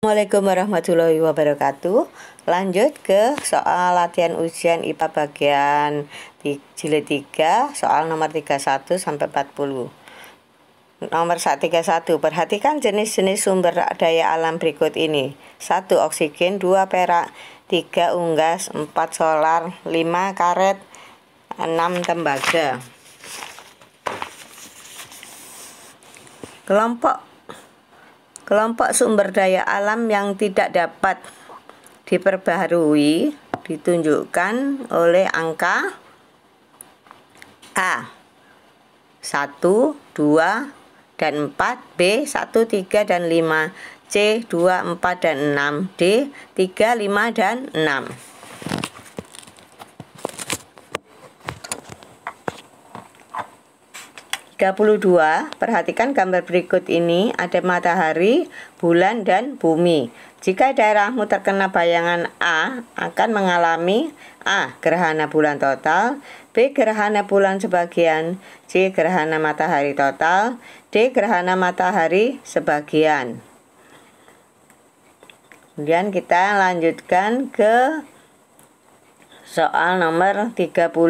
Assalamualaikum warahmatullahi wabarakatuh Lanjut ke soal latihan ujian IPA bagian jilid 3 Soal nomor 31 sampai 40 Nomor 31 Perhatikan jenis-jenis sumber daya alam berikut ini 1. Oksigen 2. Perak 3. Unggas 4. Solar 5. Karet 6. Tembaga Kelompok Kelompok sumber daya alam yang tidak dapat diperbaharui ditunjukkan oleh angka A 1, 2, dan 4, B 1, 3 dan 5, C 2, 4 dan 6, D 3, 5 dan 6. 32, perhatikan gambar berikut ini, ada matahari, bulan, dan bumi. Jika daerahmu terkena bayangan A, akan mengalami A. Gerhana bulan total, B. Gerhana bulan sebagian, C. Gerhana matahari total, D. Gerhana matahari sebagian. Kemudian kita lanjutkan ke soal nomor 33.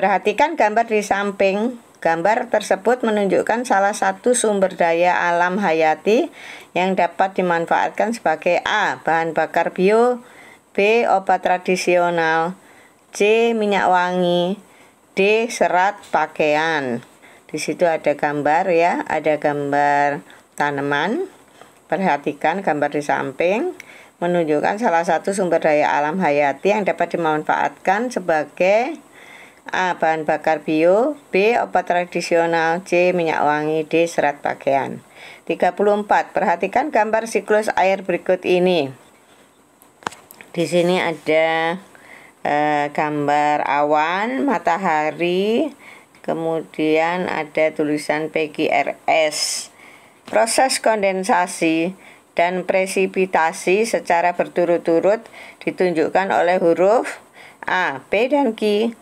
Perhatikan gambar di samping. Gambar tersebut menunjukkan salah satu sumber daya alam hayati yang dapat dimanfaatkan sebagai A. Bahan bakar bio B. Obat tradisional C. Minyak wangi D. Serat pakaian Di situ ada gambar ya, ada gambar tanaman Perhatikan gambar di samping menunjukkan salah satu sumber daya alam hayati yang dapat dimanfaatkan sebagai A. Bahan bakar bio B. Obat tradisional C. Minyak wangi D. Serat pakaian 34. Perhatikan gambar siklus air berikut ini Di sini ada eh, gambar awan, matahari Kemudian ada tulisan PGRS Proses kondensasi dan presipitasi secara berturut-turut ditunjukkan oleh huruf A, P, dan Q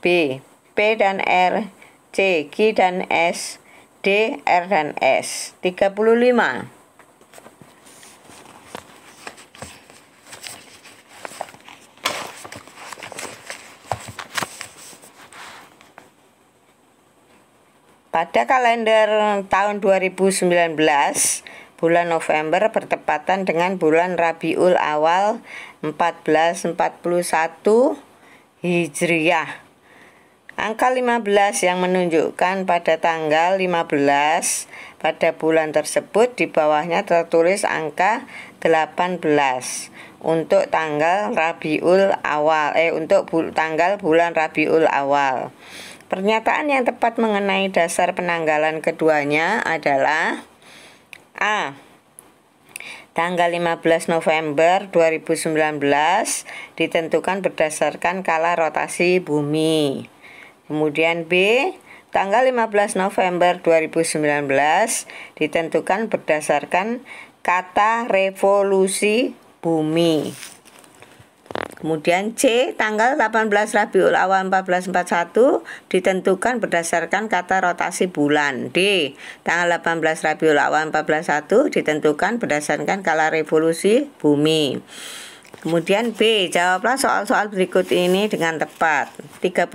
B. P dan R C. G dan S D. R dan S 35 Pada kalender tahun 2019, bulan November bertepatan dengan bulan Rabiul Awal 1441 Hijriah Angka 15 yang menunjukkan pada tanggal 15 pada bulan tersebut di bawahnya tertulis angka 18 untuk tanggal Rabiul Awal eh untuk bu tanggal bulan Rabiul Awal. Pernyataan yang tepat mengenai dasar penanggalan keduanya adalah A. Tanggal 15 November 2019 ditentukan berdasarkan kala rotasi bumi. Kemudian B, tanggal 15 November 2019 ditentukan berdasarkan kata revolusi bumi. Kemudian C, tanggal 18 Rabiul Awal 1441 ditentukan berdasarkan kata rotasi bulan. D, tanggal 18 Rabiul Awal 1441 ditentukan berdasarkan kala revolusi bumi. Kemudian B, jawablah soal-soal berikut ini dengan tepat. 38.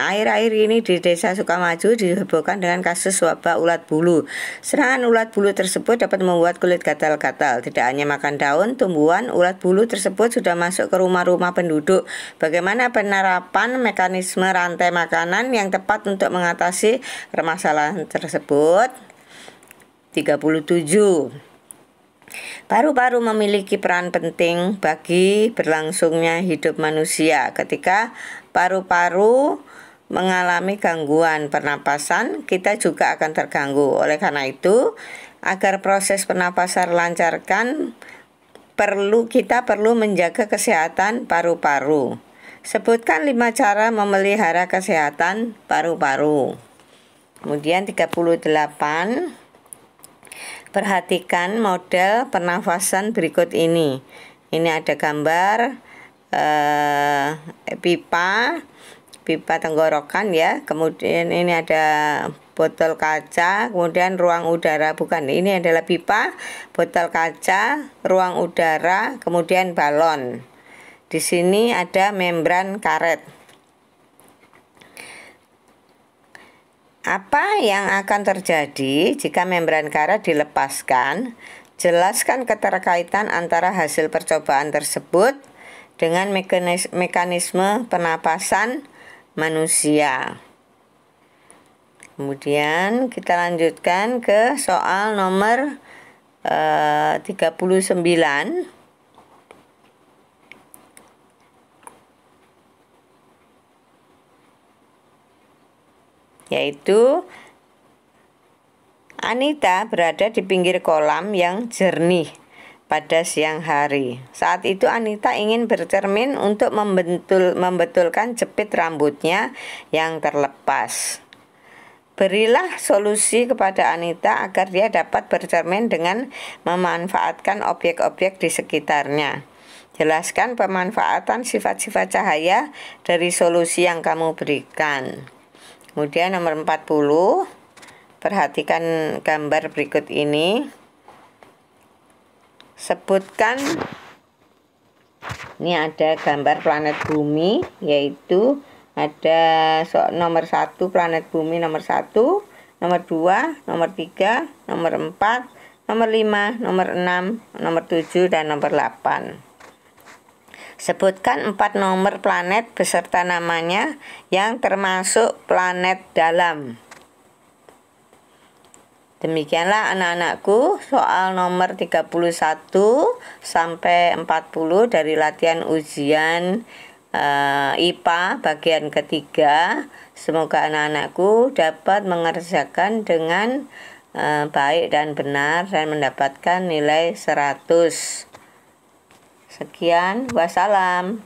air-air ini di desa Sukamaju dihebohkan dengan kasus wabah ulat bulu. Serangan ulat bulu tersebut dapat membuat kulit gatal-gatal. Tidak hanya makan daun, tumbuhan, ulat bulu tersebut sudah masuk ke rumah-rumah penduduk. Bagaimana penerapan mekanisme rantai makanan yang tepat untuk mengatasi permasalahan tersebut? 37. Paru-paru memiliki peran penting bagi berlangsungnya hidup manusia. Ketika paru-paru mengalami gangguan pernapasan, kita juga akan terganggu. Oleh karena itu, agar proses pernapasan lancarkan, perlu kita perlu menjaga kesehatan paru-paru. Sebutkan lima cara memelihara kesehatan paru-paru. Kemudian 38 Perhatikan model pernafasan berikut ini. Ini ada gambar eh, pipa, pipa tenggorokan ya. Kemudian ini ada botol kaca, kemudian ruang udara. Bukan, ini adalah pipa, botol kaca, ruang udara, kemudian balon. Di sini ada membran karet. Apa yang akan terjadi jika membran karet dilepaskan? Jelaskan keterkaitan antara hasil percobaan tersebut dengan mekanisme penapasan manusia. Kemudian kita lanjutkan ke soal nomor eh, 39. yaitu Anita berada di pinggir kolam yang jernih pada siang hari. Saat itu Anita ingin bercermin untuk membentul, membetulkan jepit rambutnya yang terlepas. Berilah solusi kepada Anita agar dia dapat bercermin dengan memanfaatkan objek-objek di sekitarnya. Jelaskan pemanfaatan sifat-sifat cahaya dari solusi yang kamu berikan. Kemudian nomor 40 Perhatikan gambar berikut ini Sebutkan Ini ada gambar planet bumi Yaitu ada so nomor 1 planet bumi nomor 1 Nomor 2, nomor 3, nomor 4, nomor 5, nomor 6, nomor 7, dan nomor 8 Sebutkan empat nomor planet beserta namanya yang termasuk planet dalam. Demikianlah anak-anakku soal nomor 31 sampai 40 dari latihan ujian eh, IPA bagian ketiga. Semoga anak-anakku dapat mengerjakan dengan eh, baik dan benar dan mendapatkan nilai 100. Sekian, wassalam.